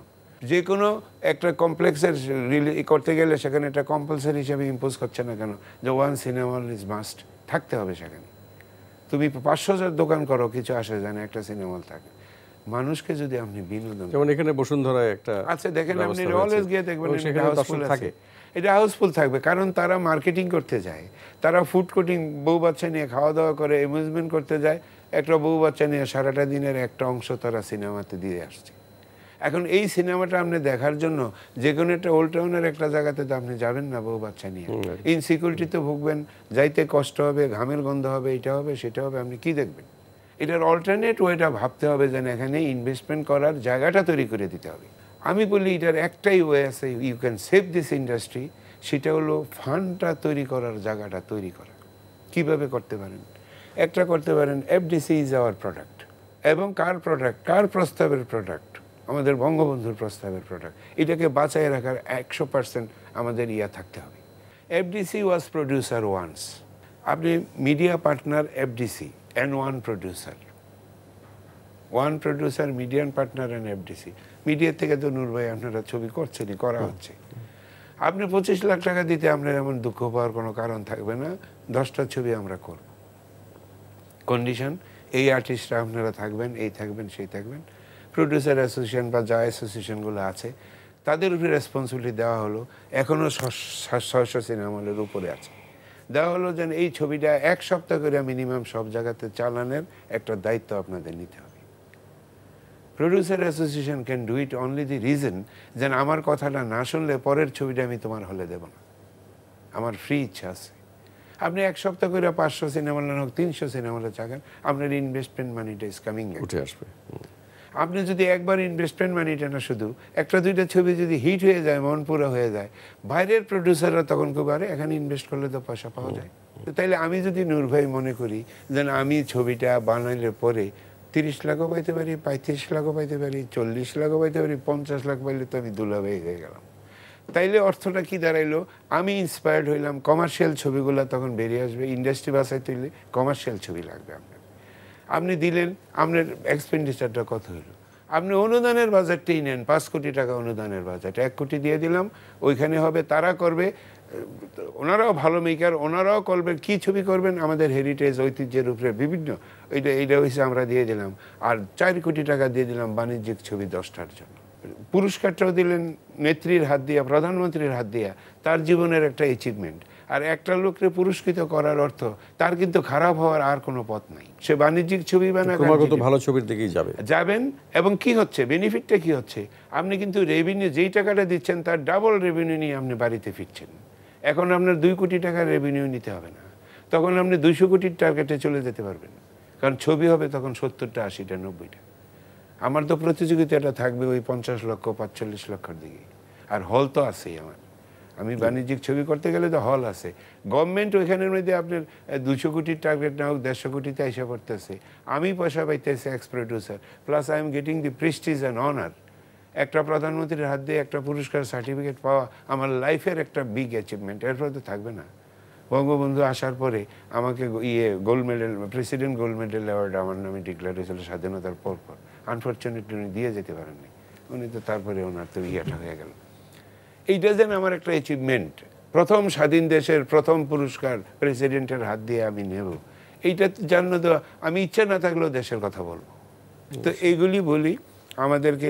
যে কোনো একটা কমপ্লেক্সের রিলি করতে গেলে সেখানে একটা কম্পালসারি হিসেবে ইম্পোজ করছে না কেন যে ওয়ান সিনেমা ইজ মাস্ট থাকতে হবে সেখানে তুমি পাঁচশো হাজার দোকান করো কিছু আসে জানে একটা সিনেমা থাকে মানুষকে যদি আপনি বিনোদন যেমন এখানে বসুন্ধরা একটা আচ্ছা দেখেন আপনি অলওয়েজ গিয়ে দেখবেন হাউসফুল থাকে এটা হাউসফুল থাকবে কারণ তারা মার্কেটিং করতে যায় তারা ফুড কোটিং বউ বাচ্চা নিয়ে খাওয়া দাওয়া করে অ্যামিউজমেন্ট করতে যায় একটা বউ বাচ্চা নিয়ে সারাটা দিনের একটা অংশ তারা সিনেমাতে দিয়ে আসছে এখন এই সিনেমাটা আপনি দেখার জন্য যে কোনো একটা ওল্ড টাউনের একটা জায়গাতে তো আপনি যাবেন না বউ বাচ্চা নিয়ে ইনসিকিউরিটি তো ভুগবেন যাইতে কষ্ট হবে ঘামের গন্ধ হবে এটা হবে সেটা হবে আপনি কি দেখবেন এটার অল্টারনেট ওয়েটা ভাবতে হবে যেন এখানে ইনভেস্টমেন্ট করার জায়গাটা তৈরি করে দিতে হবে আমি বলি এটার একটাই ওয়ে আছে you can save this industry সেটা হলো ফান্ডটা তৈরি করার জায়গাটা তৈরি করা কিভাবে করতে পারেন একটা করতে পারেন এফডিসি ইজ আওয়ার প্রোডাক্ট এবং কার প্রোডাক্ট কার প্রস্তাবের প্রোডাক্ট আমাদের বঙ্গবন্ধুর প্রস্তাবের প্রোডাক্ট এটাকে বাঁচায় রাখার একশো পার্সেন্ট আমাদের ইয়া থাকতে হবে এফডিসি ওয়াজ প্রডিউসার ওয়ান্স আপনি media partner FDC and one producer one producer median partner and FDC media থেকে তো নূর আপনারা ছবি করছেনই করা হচ্ছে আপনি পঁচিশ লাখ টাকা দিতে আপনার এমন দুঃখ পাওয়ার কোনো কারণ থাকবে না দশটা ছবি আমরা করব কন্ডিশন এই আর্টিস্টরা আপনারা থাকবেন এই থাকবেন সেই থাকবেন প্রডিউসার অ্যাসোসিয়েশন বা যা অ্যাসোসিয়েশনগুলো আছে তাদের উপরে রেসপন্সিবিলিটি দেওয়া হলো এখনও ছয়শ সিনেমা হলের উপরে আছে দেওয়া হলো যেন এই ছবিটা এক সপ্তাহ করে মিনিমাম সব জায়গাতে চালানোর একটা দায়িত্ব আপনাদের নিতে হবে producer association can do it only the reason যেন আমার কথাটা না শুনলে পরের ছবিটা আমি তোমার হলে দেব না আমার ফ্রি ইচ্ছা আছে আপনি এক সপ্তাহ করে পাঁচশো সিনেমা হোক তিনশো সিনেমা হলে চাকান আপনার ইনভেস্টমেন্ট মানিটা ইজ কামিং উঠে আসবে আপনি যদি একবার ইনভেস্টমেন্ট মানিটা না শুধু একটা দুইটা ছবি যদি হিট হয়ে যায় মন পুরো হয়ে যায় বাইরের প্রডিউসাররা তখন কেউ আরে এখানে ইনভেস্ট করলে তো পয়সা পাওয়া যায় তো তাইলে আমি যদি নূর ভাই মনে করি যেন আমি ছবিটা বানাইলে পরে তিরিশ লাখও পাইতে পারি পঁয়ত্রিশ লাখও পাইতে পারি চল্লিশ লাখও পাইতে পারি পঞ্চাশ লাখ পাইলে তো আমি দুলাভাই হয়ে গেলাম তাইলে অর্থটা কি দাঁড়াইলো আমি ইন্সপায়ার্ড হইলাম কমার্শিয়াল ছবিগুলো তখন বেরিয়ে আসবে ইন্ডাস্ট্রি বাসায় তুললে কমার্শিয়াল ছবি লাগবে আপনার আপনি দিলেন আপনার এক্সপেন্ডিচারটা কত হইল আপনি অনুদানের বাজারটাই নেন পাঁচ কোটি টাকা অনুদানের বাজার এক কোটি দিয়ে দিলাম ওইখানে হবে তারা করবে ওনারাও ভালো মেকার ওনারাও করবেন কি ছবি করবেন আমাদের হেরিটেজ ঐতিহ্যের উপরে বিভিন্ন এইটা এইটা হয়েছে আমরা দিয়ে দিলাম আর চার কোটি টাকা দিয়ে দিলাম বাণিজ্যিক ছবি দশটার জন্য পুরস্কারটাও দিলেন নেত্রীর হাত দিয়া প্রধানমন্ত্রীর হাত দিয়া তার জীবনের একটা অ্যাচিভমেন্ট আর একটা লোককে পুরস্কৃত করার অর্থ তার কিন্তু খারাপ হওয়ার আর কোনো পথ নাই সে বাণিজ্যিক ছবি বানাগত ভালো ছবির দিকেই যাবে যাবেন এবং কি হচ্ছে বেনিফিটটা কি হচ্ছে আপনি কিন্তু রেভিনিউ যেই টাকাটা দিচ্ছেন তার ডাবল রেভিনিউ নিয়ে আপনি বাড়িতে ফিরছেন এখন আপনার দুই কোটি টাকার রেভিনিউ নিতে হবে না তখন আপনি দুইশো কোটির টার্গেটে চলে যেতে পারবেন কারণ ছবি হবে তখন সত্তরটা আশিটা নব্বইটা আমার তো প্রতিযোগিতাটা থাকবে ওই পঞ্চাশ লক্ষ পাঁচচল্লিশ লক্ষের দিকে আর হল তো আছেই আমার আমি বাণিজ্যিক ছবি করতে গেলে তো হল আছে গভর্নমেন্ট ওইখানের মধ্যে আপনার দুশো কোটির টার্গেট না হোক দেড়শো কোটিতে এসে করতেছে আমি পয়সা পাইতেছি ex producer plus I am getting the prestige and honour একটা প্রধানমন্ত্রীর হাত দিয়ে একটা পুরস্কার সার্টিফিকেট পাওয়া আমার লাইফের একটা বিগ অ্যাচিভমেন্ট এরপরে তো থাকবে না বঙ্গবন্ধু আসার পরে আমাকে ইয়ে gold medal president gold medal award আমার নামে ডিক্লেয়ার হয়েছিল স্বাধীনতার পর আনফর্চুনেটলি উনি দিয়ে যেতে পারেননি উনি তো তারপরে ওনার তো ইয়েটা হয়ে গেল এইটা যেন আমার একটা অ্যাচিভমেন্ট প্রথম স্বাধীন দেশের প্রথম পুরস্কার প্রেসিডেন্টের হাত দিয়ে আমি নেব এইটা জন্য তো আমি ইচ্ছা না থাকলেও দেশের কথা বলবো তো এইগুলি বলি আমাদেরকে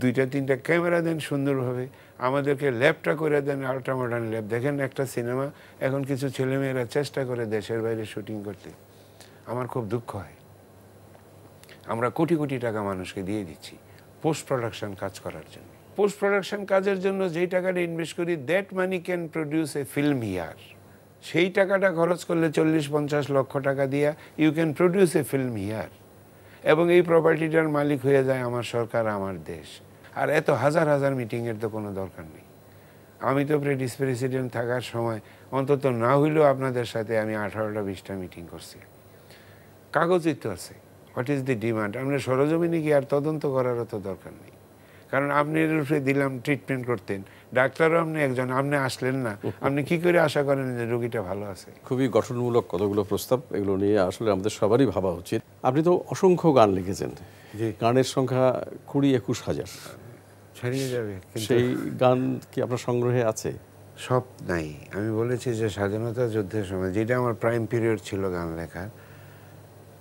দুইটা তিনটা ক্যামেরা দেন সুন্দরভাবে আমাদেরকে ল্যাবটা করে দেন আল্ট্রা মডার্ন ল্যাব দেখেন একটা সিনেমা এখন কিছু ছেলেমেয়েরা চেষ্টা করে দেশের বাইরে শুটিং করতে আমার খুব দুঃখ হয় আমরা কোটি কোটি টাকা মানুষকে দিয়ে দিচ্ছি পোস্ট প্রোডাকশন কাজ করার জন্য পোস্ট প্রোডাকশন কাজের জন্য যেই টাকাটা ইনভেস্ট করি that money can produce a film here সেই টাকাটা খরচ করলে চল্লিশ পঞ্চাশ লক্ষ টাকা দিয়া you can produce a film here এবং এই প্রপার্টিটার মালিক হয়ে যায় আমার সরকার আমার দেশ আর এত হাজার হাজার মিটিংয়ের তো কোনো দরকার নেই আমি তো প্রেডিস প্রেসিডেন্ট থাকার সময় অন্তত না হইলেও আপনাদের সাথে আমি আঠারোটা বিশটা মিটিং করছি কাগজই তো আছে হোয়াট ইজ দি ডিমান্ড আমরা সরজমিনে গিয়ে আর তদন্ত করারও তো দরকার নেই কারণ আপনি রূপে দিলাম ট্রিটমেন্ট করতেন ডাক্তারও আপনি একজন আপনি আসলেন না আপনি কি করে আশা করেন যে রোগীটা ভালো আছে খুবই গঠনমূলক কতগুলো প্রস্তাব এগুলো নিয়ে আসলে আমাদের সবারই ভাবা উচিত আপনি তো অসংখ্য গান লিখেছেন গানের সংখ্যা কুড়ি একুশ হাজার ছাড়িয়ে যাবে সেই গান কি আপনার সংগ্রহে আছে সব নাই আমি বলেছি যে স্বাধীনতা যুদ্ধের সময় যেটা আমার প্রাইম পিরিয়ড ছিল গান লেখার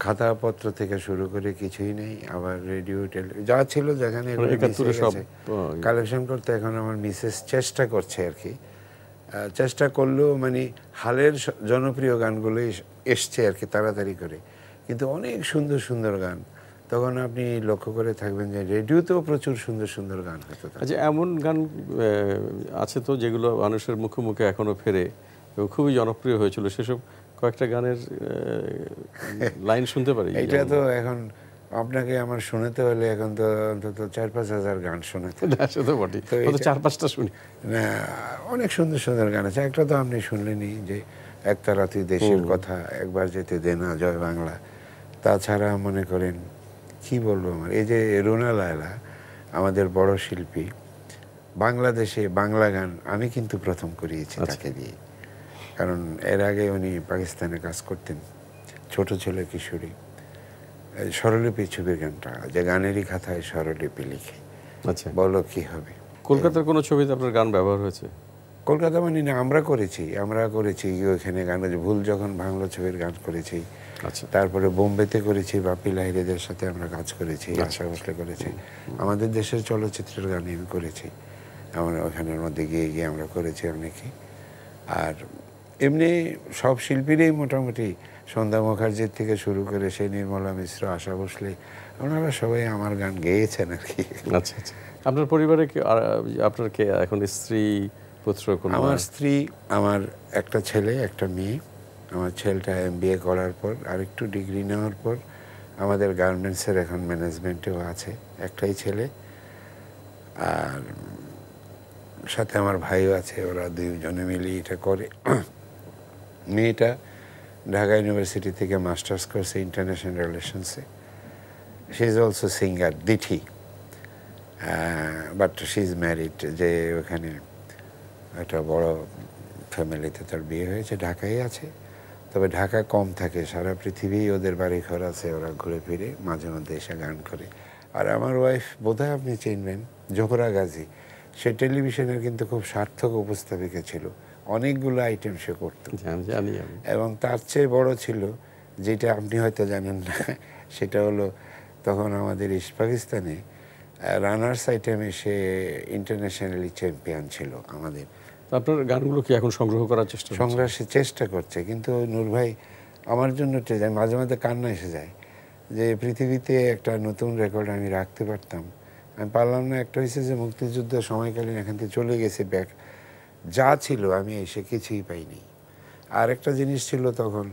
খাতাপত্র থেকে শুরু করে কিছুই নেই আবার রেডিও যা ছিল যেখানে কালেকশন করতে এখন আমার মিসেস চেষ্টা করছে আর কি চেষ্টা করলেও মানে হালের জনপ্রিয় গানগুলো এসছে আর কি তাড়াতাড়ি করে কিন্তু অনেক সুন্দর সুন্দর গান তখন আপনি লক্ষ্য করে থাকবেন যে রেডিওতেও প্রচুর সুন্দর সুন্দর গান হতো আচ্ছা এমন গান আছে তো যেগুলো মানুষের মুখে মুখে এখনও ফেরে খুবই জনপ্রিয় হয়েছিল সেসব কয়েকটা গানের লাইন শুনতে পারি এটা তো এখন আপনাকে আমার শোনাতে হলে এখন তো অন্তত চার পাঁচ হাজার গান শোনাতে বটে চার পাঁচটা শুনি না অনেক সুন্দর সুন্দর গান আছে একটা তো আপনি শুনলেনি যে একটা রাতি দেশের কথা একবার যেতে দে না জয় বাংলা তাছাড়া মনে করেন কি বলবো আমার এই যে রুনা লায়লা আমাদের বড় শিল্পী বাংলাদেশে বাংলা গান আমি কিন্তু প্রথম করিয়েছি আচ্ছা। তাকে দিয়ে কারণ এর আগে উনি পাকিস্তানে কাজ করতেন ছোট ছেলে কিশোরী স্বরলিপি ছবির গানটা যে গানেরই খাতায় স্বরলিপি লিখে আচ্ছা বলো কি হবে কলকাতার কোনো ছবিতে আপনার গান ব্যবহার হয়েছে কলকাতা মানে না আমরা করেছি আমরা করেছি ওইখানে গান ভুল যখন বাংলা ছবির গান করেছি আচ্ছা। তারপরে বোম্বেতে করেছি বাপি লাহিরেদের সাথে আমরা কাজ করেছি আচ্ছা। আশা ভোসলে করেছি আমাদের দেশের চলচ্চিত্রের গানই আমি করেছি আমরা ওখানের মধ্যে গিয়ে গিয়ে আমরা করেছি অনেকে আর এমনি সব শিল্পীরই মোটামুটি সন্ধ্যা মুখার্জির থেকে শুরু করে সেই নির্মলা মিশ্র আশা ভোসলে ওনারা সবাই আমার গান গেয়েছেন আর কি আচ্ছা আচ্ছা আপনার পরিবারে আপনার কে এখন স্ত্রী পুত্র আমার স্ত্রী আমার একটা ছেলে একটা মেয়ে আমার ছেলেটা এম করার পর আরেকটু ডিগ্রি নেওয়ার পর আমাদের গার্মেন্টসের এখন ম্যানেজমেন্টেও আছে একটাই ছেলে আর সাথে আমার ভাইও আছে ওরা দুজনে মিলিয়ে এটা করে মেয়েটা ঢাকা ইউনিভার্সিটি থেকে মাস্টার্স করছে ইন্টারন্যাশনাল রিলেশনসে she is also singer Dithi but she is married যে ওখানে একটা বড় ফ্যামিলিতে তার বিয়ে হয়েছে ঢাকায় আছে তবে ঢাকা কম থাকে সারা পৃথিবী ওদের বাড়ি ঘর আছে ওরা ঘুরে ফিরে মাঝে মধ্যে এসে গান করে আর আমার ওয়াইফ বোধহয় আপনি চিনবেন জোহরা গাজী সে টেলিভিশনের কিন্তু খুব সার্থক উপস্থাপিকা ছিল অনেকগুলো আইটেম সে করত এবং তার চেয়ে বড় ছিল যেটা আপনি হয়তো জানেন না সেটা হলো তখন আমাদের ইস্ট পাকিস্তানে রানার্স আইটেমে সে ইন্টারন্যাশনালি চ্যাম্পিয়ন ছিল আমাদের আপনার গানগুলো কি এখন সংগ্রহ করার চেষ্টা সংগ্রহ সে চেষ্টা করছে কিন্তু নূর ভাই আমার জন্য মাঝে মাঝে কান্না এসে যায় যে পৃথিবীতে একটা নতুন রেকর্ড আমি রাখতে পারতাম আমি পারলাম না একটা হয়েছে যে মুক্তিযুদ্ধ সময়কালীন এখান থেকে চলে গেছে ব্যাক যা ছিল আমি এসে কিছুই পাইনি আর একটা জিনিস ছিল তখন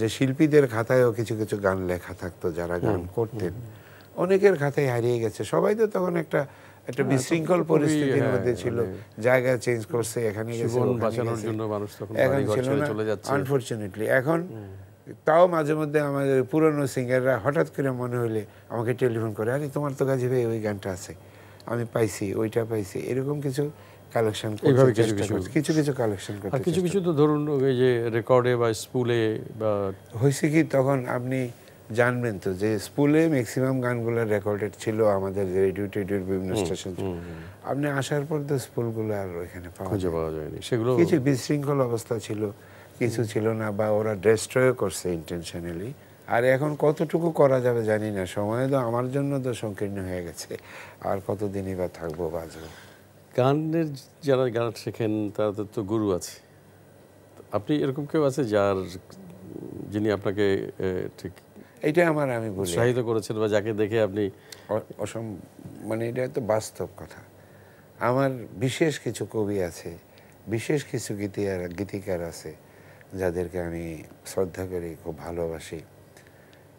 যে শিল্পীদের খাতায়ও কিছু কিছু গান লেখা থাকতো যারা গান করতেন অনেকের খাতায় হারিয়ে গেছে সবাই তো তখন একটা একটা হ্যাঁ, বিশৃঙ্খল পরিস্থিতির হ্যাঁ, মধ্যে ছিল মানে জায়গা চেঞ্জ করছে এখানে আনফর্চুনেটলি এখন তাও মাঝে মধ্যে আমাদের পুরনো সিঙ্গাররা হঠাৎ করে মনে হলে আমাকে টেলিফোন করে আরে তোমার তো কাজে ভাই ওই গানটা আছে আমি পাইছি ওইটা পাইছি এরকম কিছু কালেকশন এইভাবে কিছু কিছু কিছু কিছু কালেকশন করতে কিছু কিছু তো ধরুন ওই যে রেকর্ডে বা স্কুলে বা হয়েছে কি তখন আপনি জানবেন তো যে স্কুলে ম্যাক্সিমাম গানগুলো রেকর্ডেড ছিল আমাদের রেডিও টেডিওর বিভিন্ন স্টেশন আপনি আসার পর তো স্কুলগুলো আর পাওয়া যায়নি সেগুলো কিছু বিশৃঙ্খল অবস্থা ছিল কিছু ছিল না বা ওরা ডেস্ট্রয় করছে ইন্টেনশনালি আর এখন কতটুকু করা যাবে জানি না সময় তো আমার জন্য তো সংকীর্ণ হয়ে গেছে আর কতদিনই বা থাকবো বাজারে গানের যারা গান শেখেন তাদের তো গুরু আছে আপনি এরকম কেউ আছে যার যিনি আপনাকে ঠিক এটা আমার আমি উৎসাহিত করেছেন বা যাকে দেখে আপনি অসম মানে এটা তো বাস্তব কথা আমার বিশেষ কিছু কবি আছে বিশেষ কিছু গীতিকার গীতিকার আছে যাদেরকে আমি শ্রদ্ধা করি খুব ভালোবাসি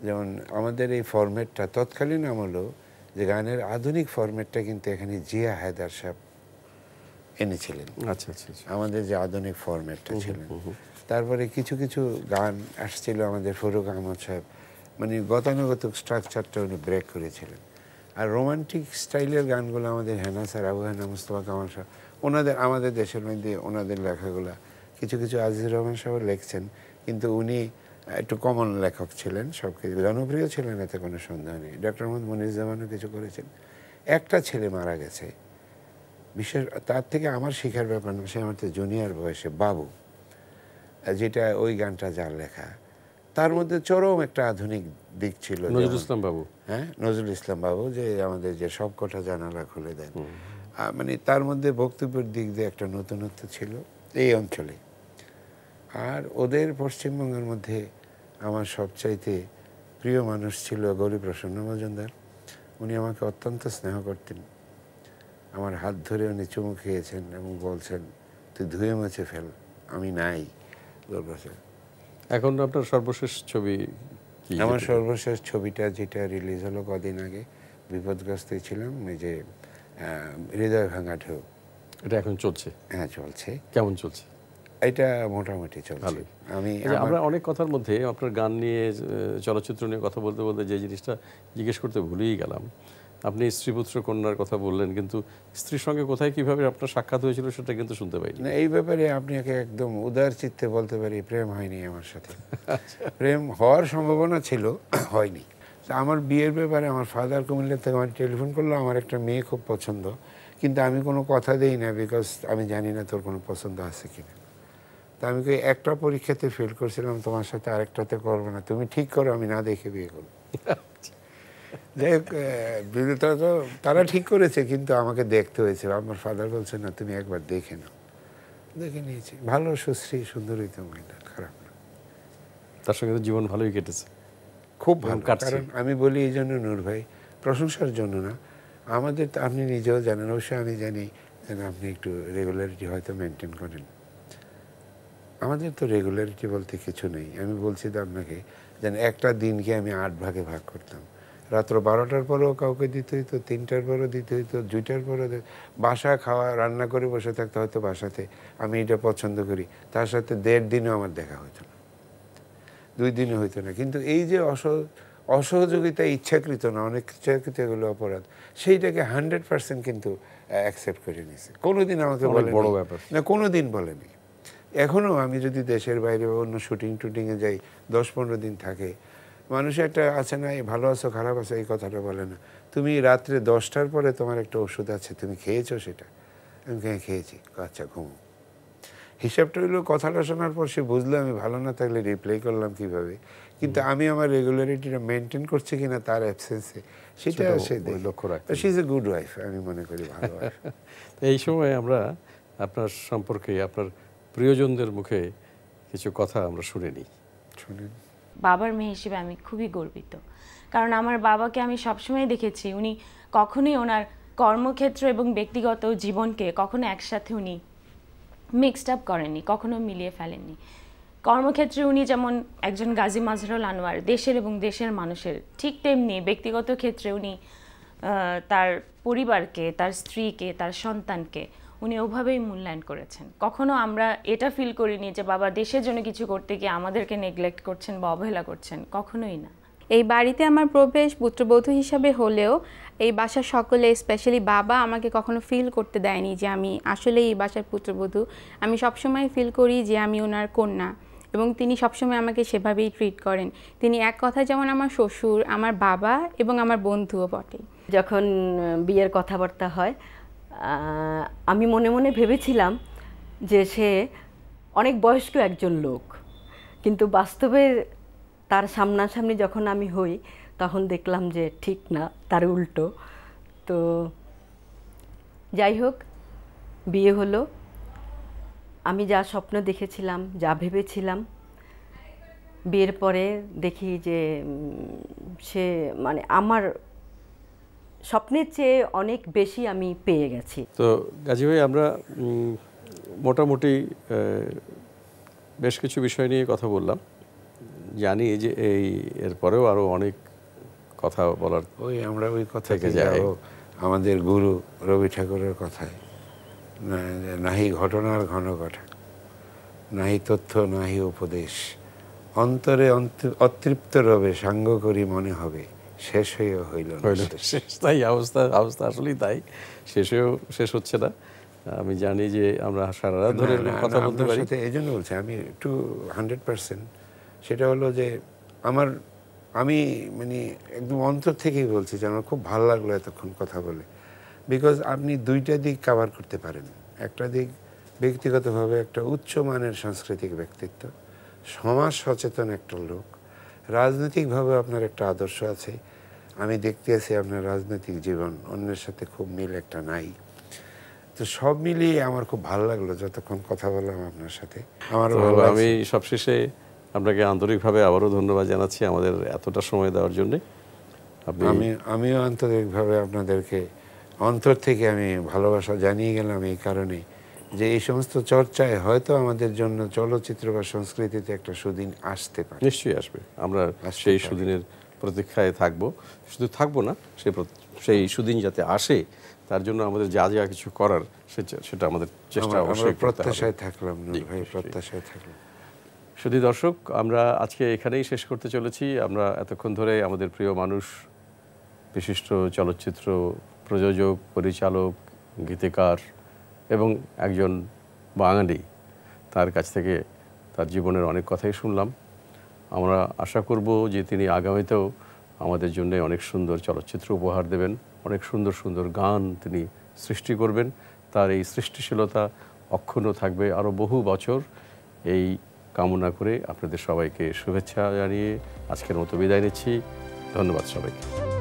যেমন আমাদের এই ফরম্যাটটা তৎকালীন আমলও যে গানের আধুনিক ফরম্যাটটা কিন্তু এখানে জিয়া হায়দার সাহেব এনেছিলেন আচ্ছা, আচ্ছা আচ্ছা আমাদের যে আধুনিক ফরম্যাটটা ছিলেন তারপরে কিছু কিছু গান আসছিল আমাদের ফরুক আহমদ সাহেব মানে গতানুগতিক স্ট্রাকচারটা উনি ব্রেক করেছিলেন আর রোমান্টিক স্টাইলের গানগুলো আমাদের হেনা স্যার আবু হেনা মুস্তফা কামাল সাহেব ওনাদের আমাদের দেশের মধ্যে ওনাদের লেখাগুলা কিছু কিছু আজিজুর রহমান সাহেব লেখছেন কিন্তু উনি একটু কমন লেখক ছিলেন সব কিছু জনপ্রিয় ছিলেন এতে কোনো সন্দেহ নেই ডক্টর মোহাম্মদ মনিরুজ্জামানও কিছু করেছেন একটা ছেলে মারা গেছে বিশেষ তার থেকে আমার শেখার ব্যাপার না সে আমার তো জুনিয়র বয়সে বাবু যেটা ওই গানটা যার লেখা তার মধ্যে চরম একটা আধুনিক দিক ছিল নজরুল ইসলাম বাবু হ্যাঁ নজরুল ইসলাম বাবু যে আমাদের যে সব কটা জানালা খুলে দেন মানে তার মধ্যে বক্তব্যের দিক দিয়ে একটা নতুনত্ব ছিল এই অঞ্চলে আর ওদের পশ্চিমবঙ্গের মধ্যে আমার সবচাইতে প্রিয় মানুষ ছিল গৌরী প্রসন্ন মজুমদার উনি আমাকে অত্যন্ত স্নেহ করতেন আমার হাত ধরে উনি চুমু খেয়েছেন এবং বলছেন তুই ধুয়ে মুছে ফেল আমি নাই দুর্বাসে এখন আপনার সর্বশেষ ছবি আমার সর্বশেষ ছবিটা যেটা রিলিজ হলো কদিন আগে বিপদগ্রস্তে ছিলাম যে হৃদয় ভাঙা ঢেউ এটা এখন চলছে হ্যাঁ চলছে কেমন চলছে এটা মোটামুটি চলছে আমি আচ্ছা, আমরা অনেক কথার মধ্যে আপনার গান নিয়ে চলচ্চিত্র নিয়ে কথা বলতে বলতে যে জিনিসটা জিজ্ঞেস করতে ভুলেই গেলাম আপনি স্ত্রী পুত্র কন্যার কথা বললেন কিন্তু স্ত্রীর সঙ্গে কোথায় কিভাবে আপনার সাক্ষাৎ হয়েছিল সেটা কিন্তু শুনতে পাইনি না এই ব্যাপারে আপনাকে একদম উদার চিত্তে বলতে পারি প্রেম হয়নি আমার সাথে আচ্ছা। প্রেম হওয়ার সম্ভাবনা ছিল হয়নি আমার বিয়ের ব্যাপারে আমার ফাদার কুমিল্লা থেকে আমার টেলিফোন করলো আমার একটা মেয়ে খুব পছন্দ কিন্তু আমি কোনো কথা দেই না বিকজ আমি জানি না তোর কোনো পছন্দ আছে কি না তা আমি একটা পরীক্ষাতে ফেল করছিলাম তোমার সাথে আরেকটাতে করবো না তুমি ঠিক করো আমি না দেখে বিয়ে করবো আচ্ছা। তো তারা ঠিক করেছে কিন্তু আমাকে দেখতে হয়েছে আমার ফাদার বলছে না তুমি একবার দেখে নাও দেখে নিয়েছি ভালো সুশ্রী সুন্দরী তো মহিলা খারাপ না তার সঙ্গে তো জীবন ভালোই কেটেছে খুব ভালো কারণ আমি বলি এই জন্য নূর ভাই প্রশংসার জন্য না আমাদের আপনি নিজেও জানেন অবশ্যই আমি জানি যেন আপনি একটু রেগুলারিটি হয়তো মেনটেন করেন আমাদের তো রেগুলারিটি বলতে কিছু নেই আমি বলছি তো আপনাকে যেন একটা দিনকে আমি আট ভাগে ভাগ করতাম রাত্র বারোটার পরেও কাউকে দিতে হইতো তিনটার পরও দিতে হইতো দুইটার পরও বাসা খাওয়া রান্না করে বসে থাকতে হয়তো বাসাতে আমি এটা পছন্দ করি তার সাথে দেড় দিনও আমার দেখা হইতো না দুই দিনও হইতো না কিন্তু এই যে অস অসহযোগিতা ইচ্ছাকৃত না অনেক ইচ্ছাকৃত এগুলো অপরাধ সেইটাকে হান্ড্রেড পার্সেন্ট কিন্তু অ্যাকসেপ্ট করে নিয়েছে কোনোদিন আমাকে বলে বড় ব্যাপার না কোনোদিন বলেনি এখনও আমি যদি দেশের বাইরে অন্য শুটিং টুটিংয়ে যাই দশ পনেরো দিন থাকে মানুষ একটা আছে না এই ভালো আছো খারাপ আছো এই কথাটা বলে না তুমি রাত্রে দশটার পরে তোমার একটা ওষুধ আছে তুমি খেয়েছো সেটা আমি হ্যাঁ, খেয়েছি আচ্ছা ঘুমো হিসাবটা হলো কথাটা শোনার পর সে বুঝলো আমি ভালো না থাকলে রিপ্লাই করলাম কিভাবে কিন্তু আমি আমার রেগুলারিটিটা মেনটেন করছি কিনা তার অ্যাবসেন্সে সেটা সে লক্ষ্য রাখে she is a good wife আমি মনে করি ভালো এই সময় আমরা আপনার সম্পর্কে আপনার প্রিয়জনদের মুখে কিছু কথা আমরা শুনে নিই শুনে নিই বাবার মেয়ে হিসেবে আমি খুবই গর্বিত কারণ আমার বাবাকে আমি সবসময় দেখেছি উনি কখনোই ওনার কর্মক্ষেত্র এবং ব্যক্তিগত জীবনকে কখনো একসাথে উনি মিক্সড আপ করেননি কখনো মিলিয়ে ফেলেননি কর্মক্ষেত্রে উনি যেমন একজন গাজী মাজহারুল আনোয়ার দেশের এবং দেশের মানুষের ঠিক তেমনি ব্যক্তিগত ক্ষেত্রে উনি তার পরিবারকে তার স্ত্রীকে তার সন্তানকে উনি ওভাবেই মূল্যায়ন করেছেন কখনো আমরা এটা ফিল করিনি যে বাবা দেশের জন্য কিছু করতে গিয়ে আমাদেরকে নেগলেক্ট করছেন বা অবহেলা করছেন কখনোই না এই বাড়িতে আমার প্রবেশ পুত্রবধূ হিসাবে হলেও এই বাসার সকলে স্পেশালি বাবা আমাকে কখনো ফিল করতে দেয়নি যে আমি আসলে এই বাসার পুত্রবধূ আমি সবসময় ফিল করি যে আমি ওনার কন্যা এবং তিনি সবসময় আমাকে সেভাবেই ট্রিট করেন তিনি এক কথা যেমন আমার শ্বশুর আমার বাবা এবং আমার বন্ধুও বটে যখন বিয়ের কথাবার্তা হয় আমি মনে মনে ভেবেছিলাম যে সে অনেক বয়স্ক একজন লোক কিন্তু বাস্তবে তার সামনাসামনি যখন আমি হই তখন দেখলাম যে ঠিক না তার উল্টো তো যাই হোক বিয়ে হলো আমি যা স্বপ্ন দেখেছিলাম যা ভেবেছিলাম বিয়ের পরে দেখি যে সে মানে আমার স্বপ্নের চেয়ে অনেক বেশি আমি পেয়ে গেছি তো গাজী ভাই আমরা মোটামুটি বেশ কিছু বিষয় নিয়ে কথা বললাম জানি যে এই এরপরেও আরও অনেক কথা বলার ওই আমরা ওই কথা থেকে যাই আমাদের গুরু রবি ঠাকুরের কথায় নাহি ঘটনার ঘন ঘটা নাহি তথ্য নাহি উপদেশ অন্তরে অতৃপ্ত রবে সাঙ্গ করি মনে হবে শেষ হয়েও হইল শেষ তাই অবস্থা অবস্থা আসলেই তাই হয়েও শেষ হচ্ছে না আমি জানি যে আমরা সারা রাত ধরে কথা বলতে পারি এই জন্য বলছি আমি একটু হান্ড্রেড পার্সেন্ট সেটা হলো যে আমার আমি মানে একদম অন্তর থেকেই বলছি যে আমার খুব ভালো লাগলো এতক্ষণ কথা বলে বিকজ আপনি দুইটা দিক কাভার করতে পারেন একটা দিক ব্যক্তিগতভাবে একটা উচ্চ মানের সাংস্কৃতিক ব্যক্তিত্ব সমাজ সচেতন একটা লোক রাজনৈতিকভাবে আপনার একটা আদর্শ আছে আমি দেখতে আছি আপনার রাজনৈতিক জীবন অন্যের সাথে খুব মিল একটা নাই তো সব মিলিয়ে আমার খুব ভালো লাগলো যতক্ষণ কথা বললাম আপনার সাথে আমার আমি সবশেষে আপনাকে আন্তরিকভাবে আবারও ধন্যবাদ জানাচ্ছি আমাদের এতটা সময় দেওয়ার জন্যে আমি আমিও আন্তরিকভাবে আপনাদেরকে অন্তর থেকে আমি ভালোবাসা জানিয়ে গেলাম এই কারণে যে এই সমস্ত চর্চায় হয়তো আমাদের জন্য চলচ্চিত্র বা সংস্কৃতিতে একটা সুদিন আসতে পারে নিশ্চয়ই আসবে আমরা সেই সুদিনের প্রতীক্ষায় থাকব শুধু থাকবো না সে সেই সুদিন যাতে আসে তার জন্য আমাদের যা যা কিছু করার সেটা আমাদের চেষ্টা অবশ্যই প্রত্যাশায় থাকলাম ভাই প্রত্যাশায় থাকলাম শুধু দর্শক আমরা আজকে এখানেই শেষ করতে চলেছি আমরা এতক্ষণ ধরে আমাদের প্রিয় মানুষ বিশিষ্ট চলচ্চিত্র প্রযোজক পরিচালক গীতিকার এবং একজন বাঙালি তার কাছ থেকে তার জীবনের অনেক কথাই শুনলাম আমরা আশা করব যে তিনি আগামীতেও আমাদের জন্য অনেক সুন্দর চলচ্চিত্র উপহার দেবেন অনেক সুন্দর সুন্দর গান তিনি সৃষ্টি করবেন তার এই সৃষ্টিশীলতা অক্ষুণ্ণ থাকবে আরও বহু বছর এই কামনা করে আপনাদের সবাইকে শুভেচ্ছা জানিয়ে আজকের মতো বিদায় নিচ্ছি ধন্যবাদ সবাইকে